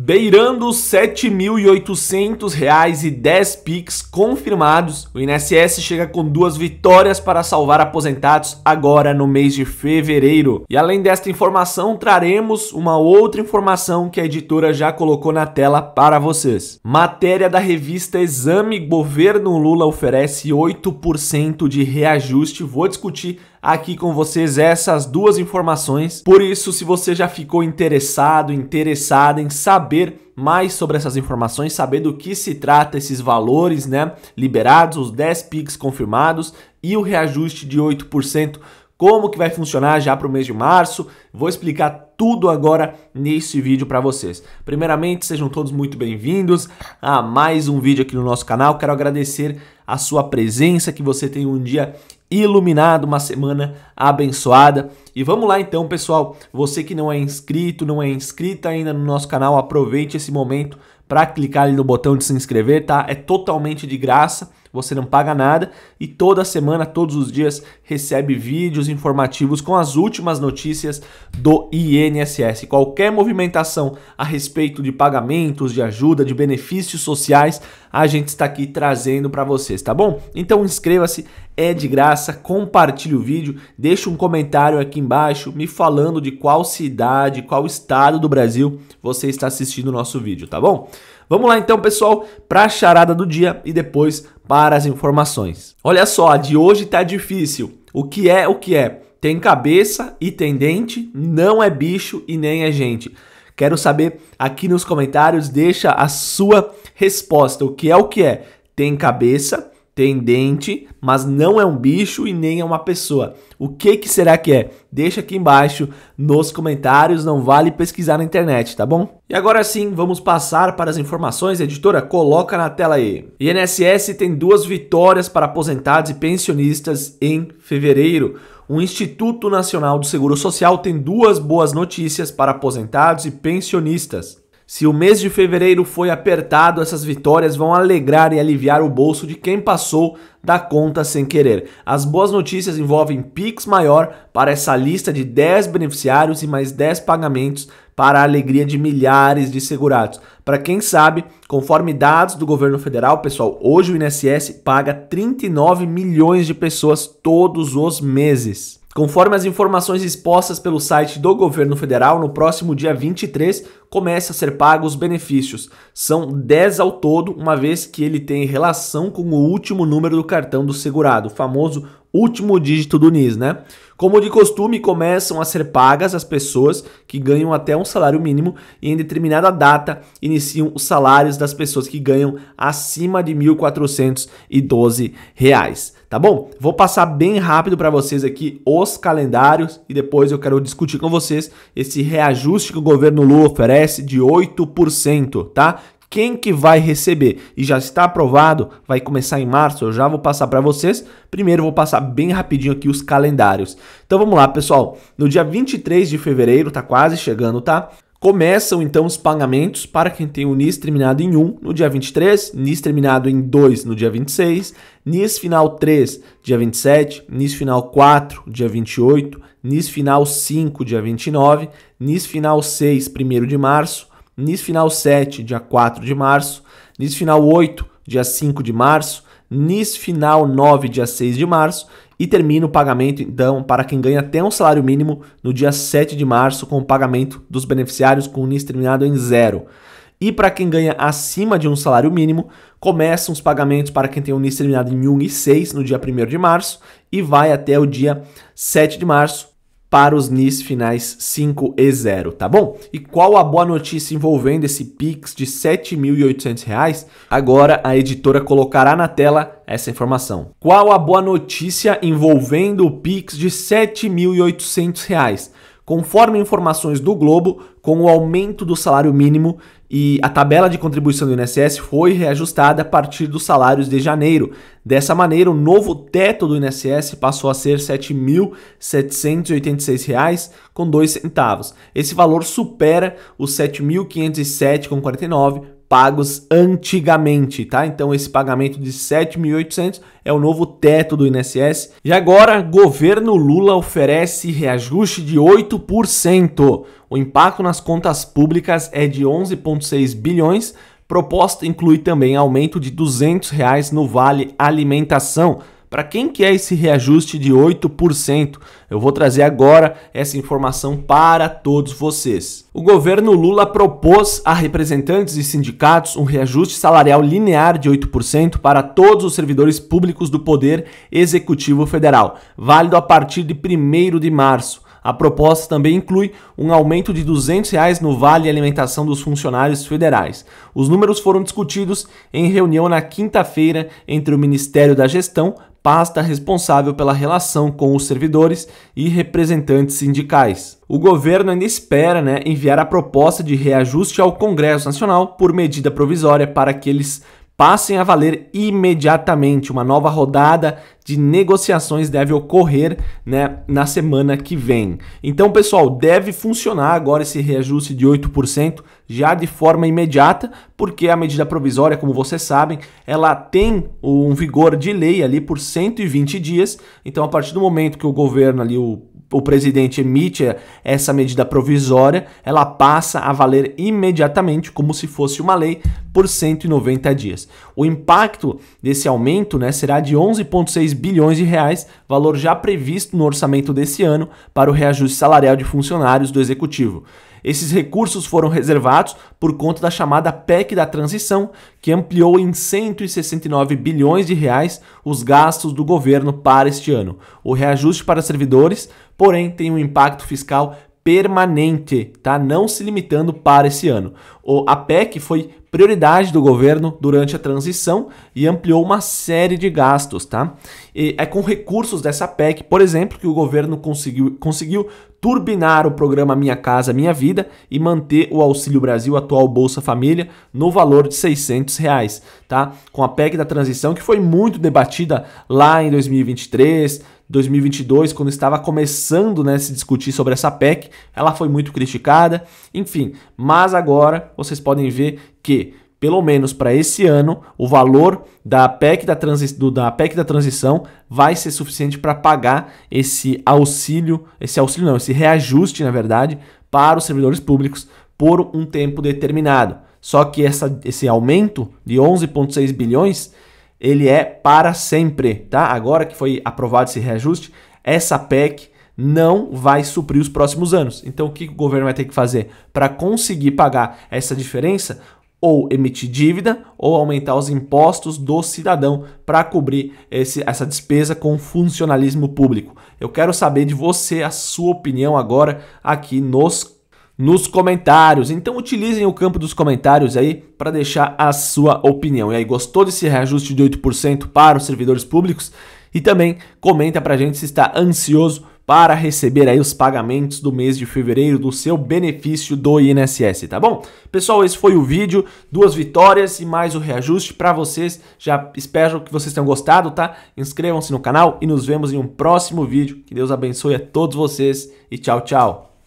Beirando R$ 7.800 e 10 PIX confirmados, o INSS chega com duas vitórias para salvar aposentados agora no mês de fevereiro. E além desta informação, traremos uma outra informação que a editora já colocou na tela para vocês. Matéria da revista Exame Governo Lula oferece 8% de reajuste. Vou discutir aqui com vocês essas duas informações. Por isso, se você já ficou interessado, interessada em saber mais sobre essas informações, saber do que se trata esses valores, né, liberados, os 10 PIX confirmados e o reajuste de 8%, como que vai funcionar já para o mês de março. Vou explicar tudo agora nesse vídeo para vocês. Primeiramente, sejam todos muito bem-vindos a mais um vídeo aqui no nosso canal. Quero agradecer a sua presença, que você tenha um dia iluminado, uma semana abençoada. E vamos lá então, pessoal. Você que não é inscrito, não é inscrita ainda no nosso canal, aproveite esse momento para clicar ali no botão de se inscrever, tá? É totalmente de graça você não paga nada e toda semana, todos os dias, recebe vídeos informativos com as últimas notícias do INSS. Qualquer movimentação a respeito de pagamentos, de ajuda, de benefícios sociais, a gente está aqui trazendo para vocês, tá bom? Então inscreva-se, é de graça, compartilhe o vídeo, deixe um comentário aqui embaixo me falando de qual cidade, qual estado do Brasil você está assistindo o nosso vídeo, tá bom? Vamos lá então, pessoal, para a charada do dia e depois para as informações. Olha só, a de hoje tá difícil. O que é o que é? Tem cabeça e tem dente, não é bicho e nem é gente. Quero saber aqui nos comentários, deixa a sua resposta. O que é o que é? Tem cabeça tendente, mas não é um bicho e nem é uma pessoa. O que, que será que é? Deixa aqui embaixo nos comentários, não vale pesquisar na internet, tá bom? E agora sim, vamos passar para as informações. Editora, coloca na tela aí. INSS tem duas vitórias para aposentados e pensionistas em fevereiro. O Instituto Nacional do Seguro Social tem duas boas notícias para aposentados e pensionistas. Se o mês de fevereiro foi apertado, essas vitórias vão alegrar e aliviar o bolso de quem passou da conta sem querer. As boas notícias envolvem Pix maior para essa lista de 10 beneficiários e mais 10 pagamentos para a alegria de milhares de segurados. Para quem sabe, conforme dados do governo federal, pessoal, hoje o INSS paga 39 milhões de pessoas todos os meses. Conforme as informações expostas pelo site do governo federal, no próximo dia 23 começa a ser pago os benefícios. São 10 ao todo, uma vez que ele tem relação com o último número do cartão do segurado, o famoso último dígito do NIS, né? Como de costume, começam a ser pagas as pessoas que ganham até um salário mínimo e em determinada data iniciam os salários das pessoas que ganham acima de R$ 1.412, reais, tá bom? Vou passar bem rápido para vocês aqui os calendários e depois eu quero discutir com vocês esse reajuste que o governo Lula oferece de 8%, tá? quem que vai receber. E já está aprovado, vai começar em março, eu já vou passar para vocês. Primeiro vou passar bem rapidinho aqui os calendários. Então vamos lá, pessoal. No dia 23 de fevereiro, tá quase chegando, tá? Começam então os pagamentos para quem tem o NIS terminado em 1 no dia 23, NIS terminado em 2 no dia 26, NIS final 3 dia 27, NIS final 4 dia 28, NIS final 5 dia 29, NIS final 6 primeiro de março, NIS final 7, dia 4 de março, NIS final 8, dia 5 de março, NIS final 9, dia 6 de março, e termina o pagamento, então, para quem ganha até um salário mínimo no dia 7 de março, com o pagamento dos beneficiários com o NIS terminado em zero. E para quem ganha acima de um salário mínimo, começam os pagamentos para quem tem o NIS terminado em 1 e 6 no dia 1 de março e vai até o dia 7 de março, para os NIS finais 5 e 0, tá bom? E qual a boa notícia envolvendo esse Pix de R$ 7.800? Agora a editora colocará na tela essa informação. Qual a boa notícia envolvendo o Pix de R$ 7.800? Conforme informações do Globo, com o aumento do salário mínimo e a tabela de contribuição do INSS foi reajustada a partir dos salários de janeiro. Dessa maneira, o novo teto do INSS passou a ser R$ 7.786,02. Esse valor supera os R$ 7.507,49 pagos antigamente, tá? Então esse pagamento de 7.800 é o novo teto do INSS. E agora, governo Lula oferece reajuste de 8%. O impacto nas contas públicas é de 11.6 bilhões. Proposta inclui também aumento de R$ 200 reais no vale alimentação para quem que é esse reajuste de 8%? Eu vou trazer agora essa informação para todos vocês. O governo Lula propôs a representantes e sindicatos um reajuste salarial linear de 8% para todos os servidores públicos do Poder Executivo Federal, válido a partir de 1 de março. A proposta também inclui um aumento de R$ 200 reais no Vale Alimentação dos funcionários federais. Os números foram discutidos em reunião na quinta-feira entre o Ministério da Gestão, pasta responsável pela relação com os servidores e representantes sindicais. O governo ainda espera né, enviar a proposta de reajuste ao Congresso Nacional por medida provisória para que eles passem a valer imediatamente. Uma nova rodada de negociações deve ocorrer né, na semana que vem. Então, pessoal, deve funcionar agora esse reajuste de 8% já de forma imediata, porque a medida provisória, como vocês sabem, ela tem um vigor de lei ali por 120 dias. Então, a partir do momento que o governo ali, o o presidente emite essa medida provisória, ela passa a valer imediatamente, como se fosse uma lei, por 190 dias. O impacto desse aumento né, será de 11,6 bilhões de reais, valor já previsto no orçamento desse ano para o reajuste salarial de funcionários do executivo. Esses recursos foram reservados por conta da chamada PEC da transição, que ampliou em 169 bilhões de reais os gastos do governo para este ano. O reajuste para servidores, porém, tem um impacto fiscal permanente, tá? Não se limitando para esse ano a PEC foi prioridade do governo durante a transição e ampliou uma série de gastos, tá? E é com recursos dessa PEC, por exemplo, que o governo conseguiu, conseguiu turbinar o programa Minha Casa Minha Vida e manter o Auxílio Brasil atual Bolsa Família no valor de 600 reais, tá? Com a PEC da transição que foi muito debatida lá em 2023, 2022, quando estava começando né, a se discutir sobre essa PEC, ela foi muito criticada, enfim, mas agora vocês podem ver que pelo menos para esse ano, o valor da PEC da, do, da PEC da transição vai ser suficiente para pagar esse auxílio, esse auxílio não, esse reajuste, na verdade, para os servidores públicos por um tempo determinado. Só que essa, esse aumento de 11,6 bilhões, ele é para sempre, tá? Agora que foi aprovado esse reajuste, essa PEC não vai suprir os próximos anos. Então, o que o governo vai ter que fazer para conseguir pagar essa diferença? Ou emitir dívida ou aumentar os impostos do cidadão para cobrir esse, essa despesa com funcionalismo público. Eu quero saber de você a sua opinião agora aqui nos nos comentários. Então utilizem o campo dos comentários aí para deixar a sua opinião. E aí, gostou desse reajuste de 8% para os servidores públicos? E também comenta para a gente se está ansioso para receber aí os pagamentos do mês de fevereiro do seu benefício do INSS, tá bom? Pessoal, esse foi o vídeo, duas vitórias e mais o reajuste para vocês. Já espero que vocês tenham gostado, tá? Inscrevam-se no canal e nos vemos em um próximo vídeo. Que Deus abençoe a todos vocês e tchau, tchau.